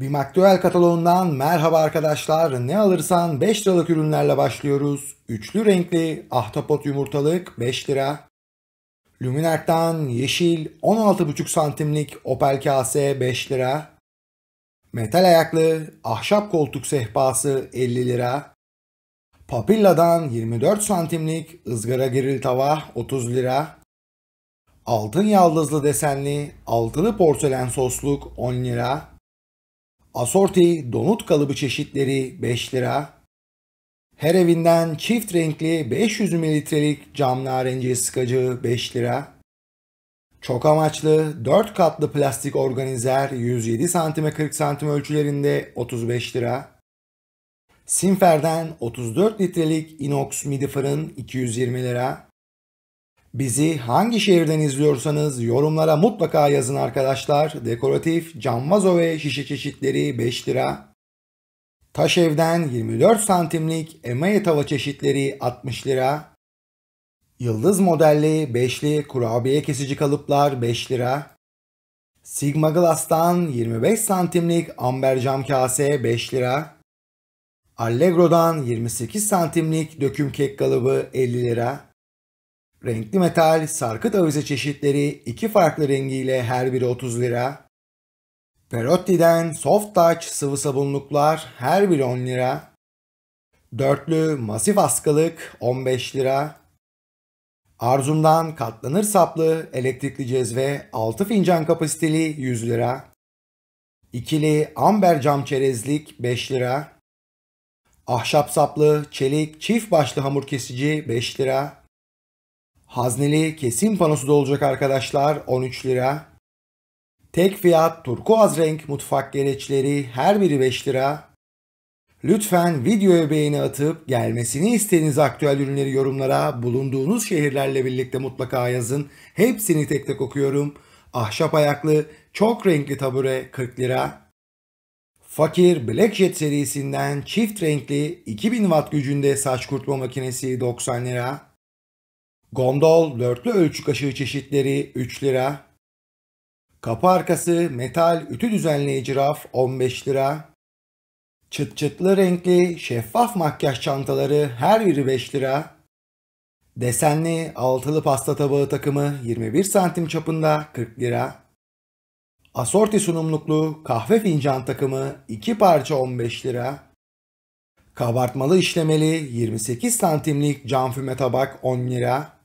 Bir Maktüel kataloğundan merhaba arkadaşlar. Ne alırsan 5 liralık ürünlerle başlıyoruz. Üçlü renkli ahtapot yumurtalık 5 lira. Luminart'tan yeşil 16,5 santimlik Opel kase 5 lira. Metal ayaklı ahşap koltuk sehpası 50 lira. Papilla'dan 24 santimlik ızgara geril tava 30 lira. Altın yaldızlı desenli altılı porselen sosluk 10 lira. Asorti donut kalıbı çeşitleri 5 lira. Her evinden çift renkli 500 mililitrelik cam narenciye sıkacı 5 lira. Çok amaçlı 4 katlı plastik organizer 107 santime 40 santim ölçülerinde 35 lira. Sinfer'den 34 litrelik inox midi fırın 220 lira. Bizi hangi şehirden izliyorsanız yorumlara mutlaka yazın arkadaşlar. Dekoratif cam vazo ve şişe çeşitleri 5 lira. Taş evden 24 santimlik emaye tava çeşitleri 60 lira. Yıldız modelli beşli kurabiye kesici kalıplar 5 lira. Sigma Glass'tan 25 santimlik amber cam kase 5 lira. Allegro'dan 28 santimlik döküm kek kalıbı 50 lira. Renkli metal sarkıt avize çeşitleri iki farklı rengiyle her biri 30 lira. Perotti'den soft touch sıvı sabunluklar her biri 10 lira. Dörtlü masif askılık 15 lira. Arzum'dan katlanır saplı elektrikli cezve 6 fincan kapasiteli 100 lira. İkili amber cam çerezlik 5 lira. Ahşap saplı çelik çift başlı hamur kesici 5 lira. Hazneli kesim panosu da olacak arkadaşlar 13 lira. Tek fiyat turkuaz renk mutfak gereçleri her biri 5 lira. Lütfen videoya beğeni atıp gelmesini istediğiniz aktüel ürünleri yorumlara bulunduğunuz şehirlerle birlikte mutlaka yazın. Hepsini tek tek okuyorum. Ahşap ayaklı çok renkli tabure 40 lira. Fakir Blackjet serisinden çift renkli 2000 watt gücünde saç kurutma makinesi 90 lira. Gondol dörtlü ölçü kaşığı çeşitleri 3 lira. Kapı arkası metal ütü düzenleyici raf 15 lira. Çıt çıtlı renkli şeffaf makyaj çantaları her biri 5 lira. Desenli altılı pasta tabağı takımı 21 santim çapında 40 lira. Asorti sunumluklu kahve fincan takımı 2 parça 15 lira. Kabartmalı işlemeli 28 santimlik cam füme tabak 10 lira.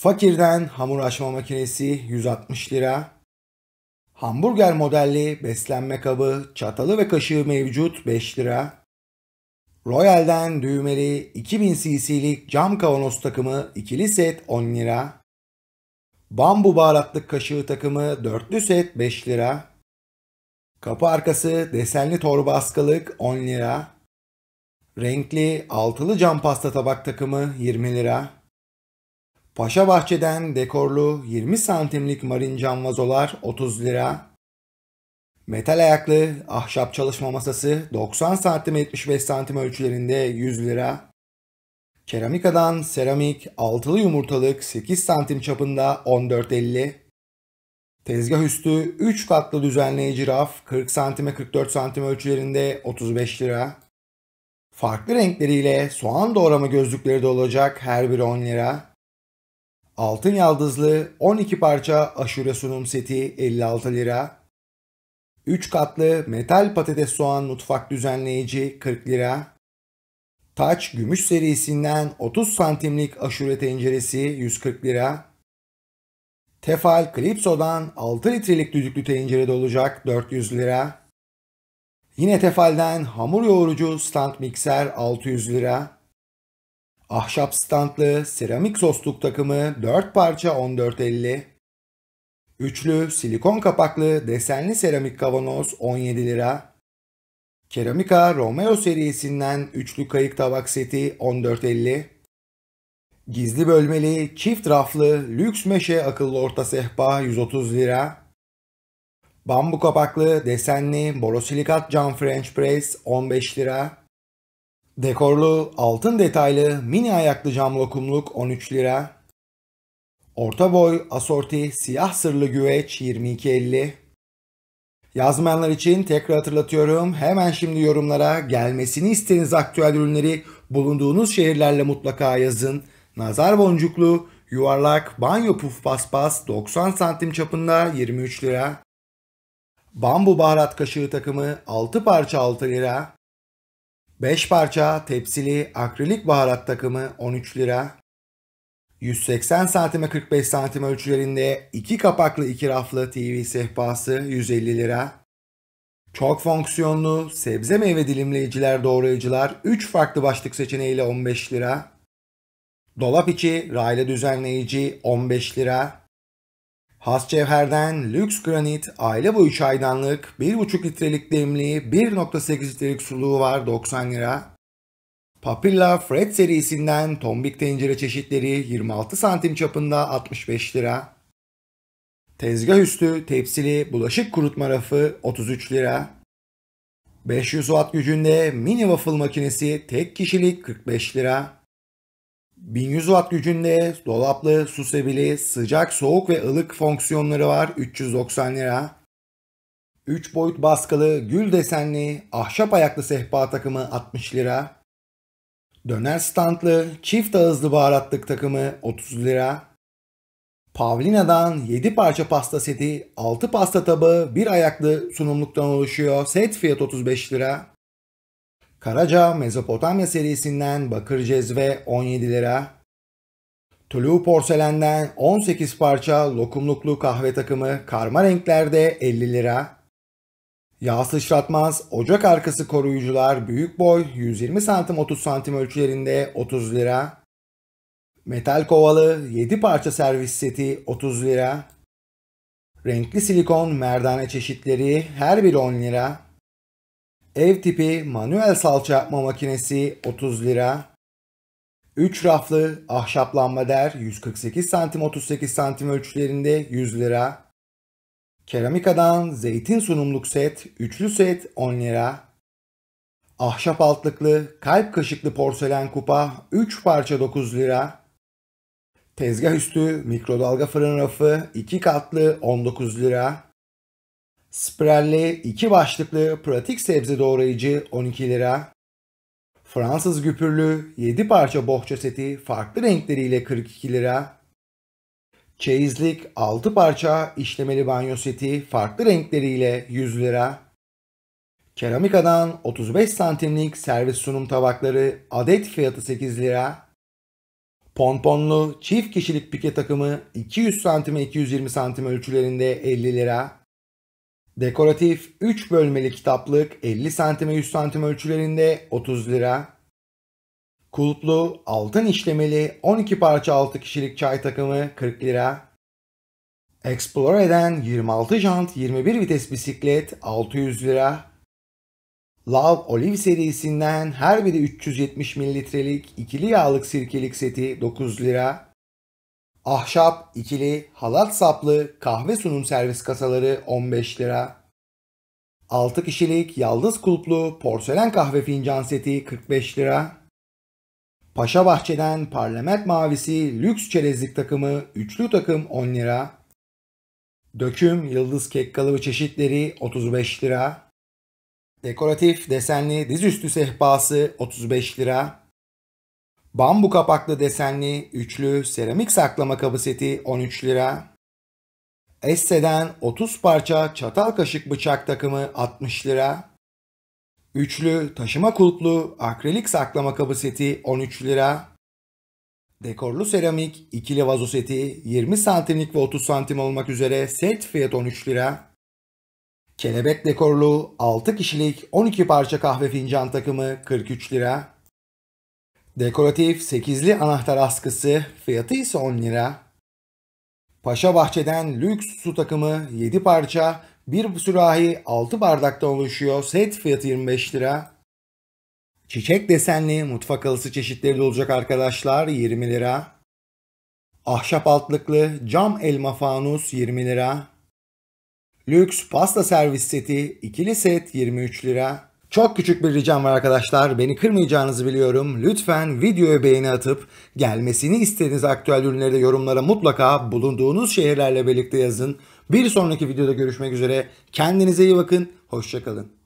Fakirden hamur aşma makinesi 160 lira. Hamburger modelli beslenme kabı, çatalı ve kaşığı mevcut 5 lira. Royal'den düğmeli 2000 cc'lik cam kavanoz takımı ikili set 10 lira. Bambu baharatlık kaşığı takımı dörtlü set 5 lira. Kapı arkası desenli torba askılık 10 lira. Renkli altılı cam pasta tabak takımı 20 lira. Paşa Bahçe'den dekorlu 20 santimlik marin cam vazolar 30 lira. Metal ayaklı ahşap çalışma masası 90 santim 75 santim ölçülerinde 100 lira. Keramikadan seramik altılı yumurtalık 8 santim çapında 14.50. Tezgah üstü 3 katlı düzenleyici raf 40 santime 44 santim ölçülerinde 35 lira. Farklı renkleriyle soğan doğrama gözlükleri de olacak her biri 10 lira. Altın yaldızlı 12 parça aşure sunum seti 56 lira. 3 katlı metal patates soğan mutfak düzenleyici 40 lira. Taç gümüş serisinden 30 santimlik aşure tenceresi 140 lira. Tefal Clipso'dan 6 litrelik düdüklü tencere dolacak 400 lira. Yine Tefal'den hamur yoğurucu stand mikser 600 lira. Ahşap standlı seramik sosluk takımı 4 parça 14.50. Üçlü silikon kapaklı desenli seramik kavanoz 17 lira. Keramika Romeo serisinden üçlü kayık tabak seti 14.50. Gizli bölmeli çift raflı lüks meşe akıllı orta sehpa 130 lira. Bambu kapaklı desenli borosilikat cam french press 15 lira. Dekorlu, altın detaylı, mini ayaklı cam lokumluk 13 lira. Orta boy, asorti, siyah sırlı güveç 22.50. Yazmayanlar için tekrar hatırlatıyorum. Hemen şimdi yorumlara gelmesini istediğiniz aktüel ürünleri bulunduğunuz şehirlerle mutlaka yazın. Nazar boncuklu, yuvarlak, banyo puf paspas 90 santim çapında 23 lira. Bambu baharat kaşığı takımı 6 parça 6 lira. 5 parça tepsili akrilik baharat takımı 13 lira. 180 santime 45 santim ölçülerinde 2 kapaklı 2 raflı TV sehpası 150 lira. Çok fonksiyonlu sebze meyve dilimleyiciler doğrayıcılar 3 farklı başlık seçeneğiyle 15 lira. Dolap içi raylı düzenleyici 15 lira. Has cevherden lüks granit, aile boyu çaydanlık, 1,5 litrelik demliği, 1,8 litrelik suluğu var 90 lira. Papilla Fred serisinden tombik tencere çeşitleri 26 santim çapında 65 lira. Tezgah üstü tepsili bulaşık kurutma rafı 33 lira. 500 watt gücünde mini waffle makinesi tek kişilik 45 lira. 1100 watt gücünde dolaplı, su sebili, sıcak, soğuk ve ılık fonksiyonları var 390 lira. 3 boyut baskılı, gül desenli, ahşap ayaklı sehpa takımı 60 lira. Döner standlı, çift ağızlı baharatlık takımı 30 lira. Pavlina'dan 7 parça pasta seti, 6 pasta tabağı, 1 ayaklı sunumluktan oluşuyor. Set fiyat 35 lira. Karaca Mezopotamya serisinden bakır cezve 17 lira. Tulu porselenden 18 parça lokumluklu kahve takımı karma renklerde 50 lira. Yağ sıçratmaz ocak arkası koruyucular büyük boy 120 santim 30 santim ölçülerinde 30 lira. Metal kovalı 7 parça servis seti 30 lira. Renkli silikon merdane çeşitleri her biri 10 lira. Ev tipi manuel salça yapma makinesi 30 lira. 3 raflı ahşaplanma der 148 cm 38 cm ölçülerinde 100 lira. Keramikadan zeytin sunumluk set, üçlü set 10 lira. Ahşap altlıklı, kalp kaşıklı porselen kupa 3 parça 9 lira. Tezgah üstü mikrodalga fırın rafı 2 katlı 19 lira. Spiralli 2 başlıklı pratik sebze doğrayıcı 12 lira. Fransız güpürlü 7 parça bohça seti farklı renkleriyle 42 lira. Çeyizlik 6 parça işlemeli banyo seti farklı renkleriyle 100 lira. Keramikadan 35 santimlik servis sunum tabakları adet fiyatı 8 lira. Ponponlu çift kişilik pike takımı 200 santime 220 santim ölçülerinde 50 lira. Dekoratif 3 bölmeli kitaplık 50 santime 100 santim ölçülerinde 30 lira. Kulplu altın işlemeli 12 parça 6 kişilik çay takımı 40 lira. Explore eden 26 jant 21 vites bisiklet 600 lira. Love Olive serisinden her biri 370 mililitrelik ikili yağlık sirkelik seti 9 lira. Ahşap, ikili, halat saplı kahve sunum servis kasaları 15 lira. 6 kişilik yaldız kulplu porselen kahve fincan seti 45 lira. Paşa Bahçe'den parlament mavisi lüks çerezlik takımı üçlü takım 10 lira. Döküm yıldız kek kalıbı çeşitleri 35 lira. Dekoratif desenli dizüstü sehpası 35 lira. Bambu kapaklı desenli üçlü seramik saklama kabı seti 13 lira. Esse'den 30 parça çatal kaşık bıçak takımı 60 lira. Üçlü taşıma kulplu akrilik saklama kabı seti 13 lira. Dekorlu seramik ikili vazo seti 20 santimlik ve 30 santim olmak üzere set fiyat 13 lira. Kelebek dekorlu 6 kişilik 12 parça kahve fincan takımı 43 lira. Dekoratif 8'li anahtar askısı fiyatı ise 10 lira. Paşa Bahçe'den lüks su takımı 7 parça, 1 sürahi 6 bardakta oluşuyor. Set fiyatı 25 lira. Çiçek desenli mutfak halısı çeşitleri de olacak arkadaşlar 20 lira. Ahşap altlıklı cam elma fanus 20 lira. Lüks pasta servis seti ikili set 23 lira. Çok küçük bir ricam var arkadaşlar. Beni kırmayacağınızı biliyorum. Lütfen videoya beğeni atıp gelmesini istediğiniz aktüel ürünleri de yorumlara mutlaka bulunduğunuz şehirlerle birlikte yazın. Bir sonraki videoda görüşmek üzere. Kendinize iyi bakın. Hoşçakalın.